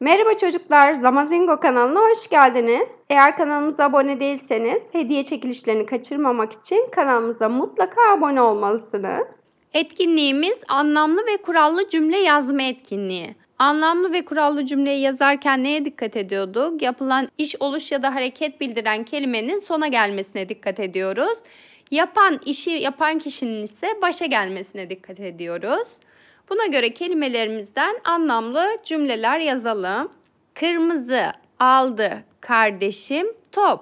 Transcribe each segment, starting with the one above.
Merhaba çocuklar, Zamazingo kanalına hoş geldiniz. Eğer kanalımıza abone değilseniz hediye çekilişlerini kaçırmamak için kanalımıza mutlaka abone olmalısınız. Etkinliğimiz anlamlı ve kurallı cümle yazma etkinliği. Anlamlı ve kurallı cümleyi yazarken neye dikkat ediyorduk? Yapılan iş, oluş ya da hareket bildiren kelimenin sona gelmesine dikkat ediyoruz. Yapan işi yapan kişinin ise başa gelmesine dikkat ediyoruz. Buna göre kelimelerimizden anlamlı cümleler yazalım. Kırmızı aldı kardeşim top.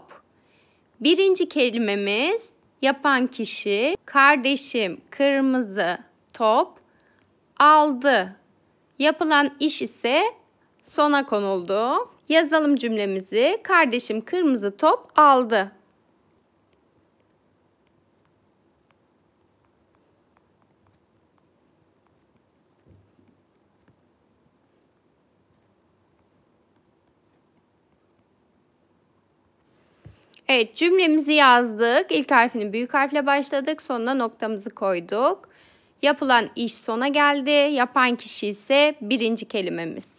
Birinci kelimemiz yapan kişi kardeşim kırmızı top aldı. Yapılan iş ise sona konuldu. Yazalım cümlemizi. Kardeşim kırmızı top aldı. Evet cümlemizi yazdık. İlk harfini büyük harfle başladık. Sonuna noktamızı koyduk. Yapılan iş sona geldi. Yapan kişi ise birinci kelimemiz.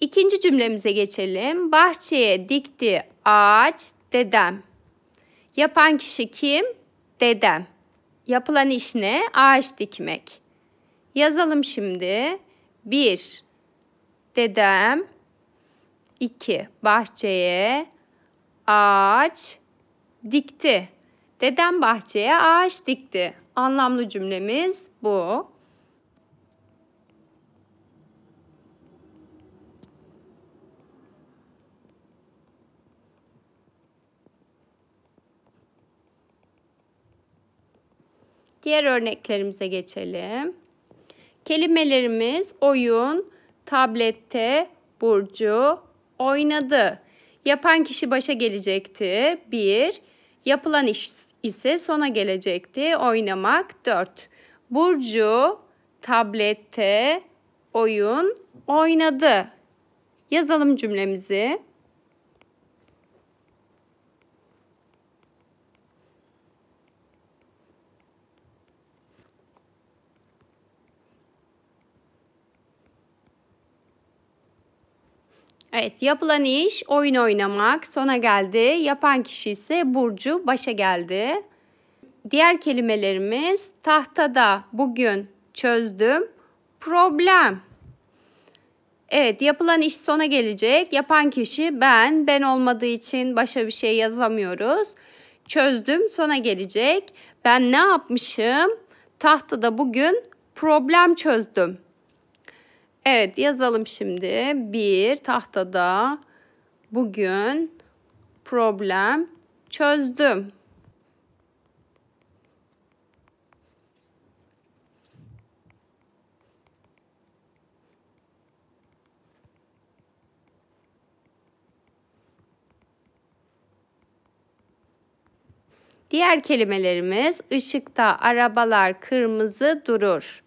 İkinci cümlemize geçelim. Bahçeye dikti ağaç dedem. Yapan kişi kim? Dedem. Yapılan iş ne? Ağaç dikmek. Yazalım şimdi. Bir Dedem İki Bahçeye ağaç dikti. Dedem bahçeye ağaç dikti. Anlamlı cümlemiz bu. Diğer örneklerimize geçelim. Kelimelerimiz oyun, tablette Burcu oynadı. Yapan kişi başa gelecekti. Bir Yapılan iş ise sona gelecekti. Oynamak dört. Burcu tablette oyun oynadı. Yazalım cümlemizi. Evet yapılan iş oyun oynamak sona geldi. Yapan kişi ise Burcu başa geldi. Diğer kelimelerimiz tahtada bugün çözdüm. Problem. Evet yapılan iş sona gelecek. Yapan kişi ben. Ben olmadığı için başa bir şey yazamıyoruz. Çözdüm sona gelecek. Ben ne yapmışım? Tahtada bugün problem çözdüm. Evet yazalım şimdi. Bir tahtada bugün problem çözdüm. Diğer kelimelerimiz ışıkta arabalar kırmızı durur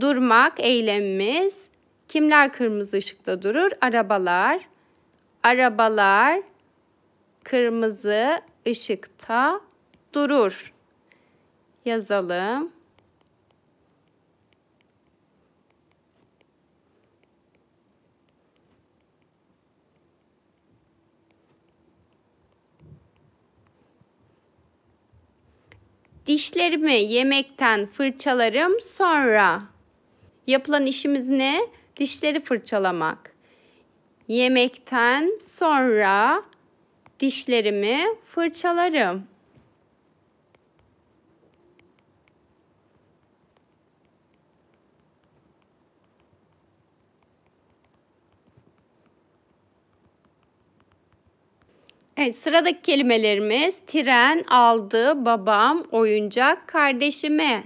durmak eylemimiz. Kimler kırmızı ışıkta durur? Arabalar. Arabalar kırmızı ışıkta durur. Yazalım. Dişlerimi yemekten fırçalarım sonra. Yapılan işimiz ne? Dişleri fırçalamak. Yemekten sonra dişlerimi fırçalarım. Evet, sıradaki kelimelerimiz tren aldı, babam, oyuncak, kardeşime.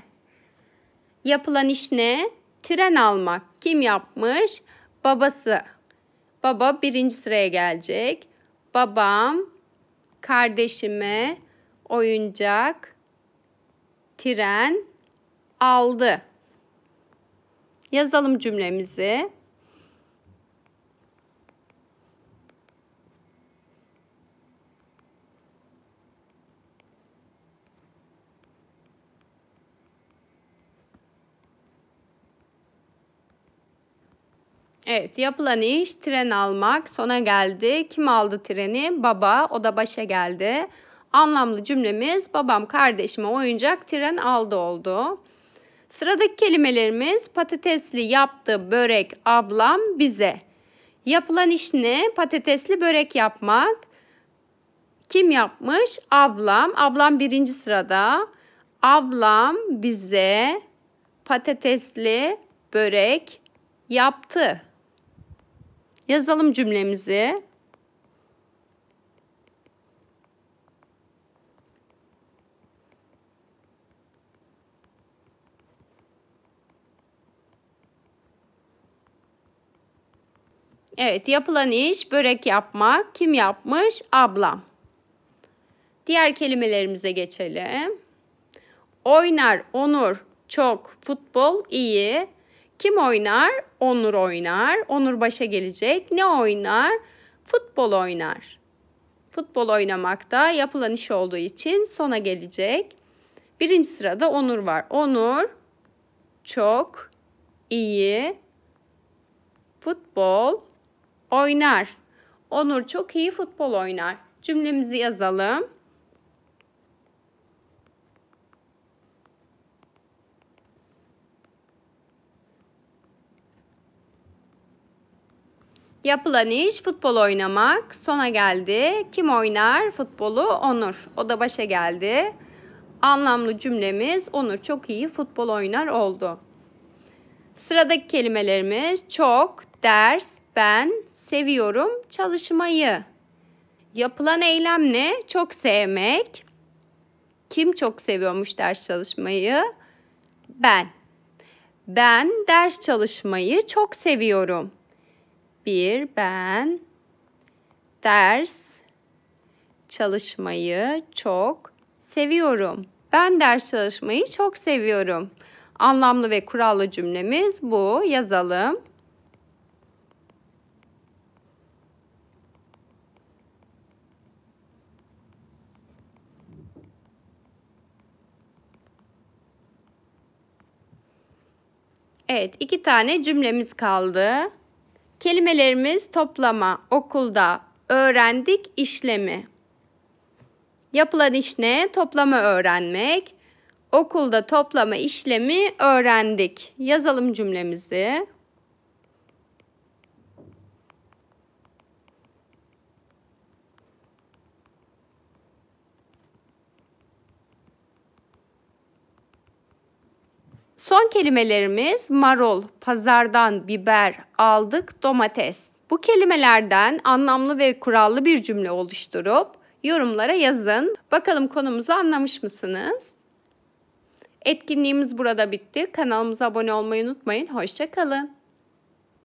Yapılan iş ne? Tren almak kim yapmış? Babası. Baba birinci sıraya gelecek. Babam, kardeşime oyuncak, tren aldı. Yazalım cümlemizi. Evet yapılan iş tren almak sona geldi. Kim aldı treni? Baba o da başa geldi. Anlamlı cümlemiz babam kardeşime oyuncak tren aldı oldu. Sıradaki kelimelerimiz patatesli yaptı börek ablam bize. Yapılan iş ne? Patatesli börek yapmak. Kim yapmış? Ablam. Ablam birinci sırada. Ablam bize patatesli börek yaptı. Yazalım cümlemizi. Evet yapılan iş börek yapmak. Kim yapmış? Ablam. Diğer kelimelerimize geçelim. Oynar, Onur, çok, futbol, iyi, kim oynar? Onur oynar. Onur başa gelecek. Ne oynar? Futbol oynar. Futbol oynamak da yapılan iş olduğu için sona gelecek. Birinci sırada Onur var. Onur çok iyi futbol oynar. Onur çok iyi futbol oynar. Cümlemizi yazalım. Yapılan iş futbol oynamak. Sona geldi. Kim oynar? Futbolu Onur. O da başa geldi. Anlamlı cümlemiz Onur çok iyi futbol oynar oldu. Sıradaki kelimelerimiz çok, ders, ben, seviyorum, çalışmayı. Yapılan eylem ne? Çok sevmek. Kim çok seviyormuş ders çalışmayı? Ben. Ben ders çalışmayı çok seviyorum bir ben ders çalışmayı çok seviyorum. Ben ders çalışmayı çok seviyorum. Anlamlı ve kurallı cümlemiz bu. Yazalım. Evet, iki tane cümlemiz kaldı. Kelimelerimiz toplama, okulda, öğrendik işlemi. Yapılan iş ne? Toplama öğrenmek. Okulda toplama işlemi öğrendik. Yazalım cümlemizi. Son kelimelerimiz marul, pazardan biber, aldık domates. Bu kelimelerden anlamlı ve kurallı bir cümle oluşturup yorumlara yazın. Bakalım konumuzu anlamış mısınız? Etkinliğimiz burada bitti. Kanalımıza abone olmayı unutmayın. Hoşçakalın.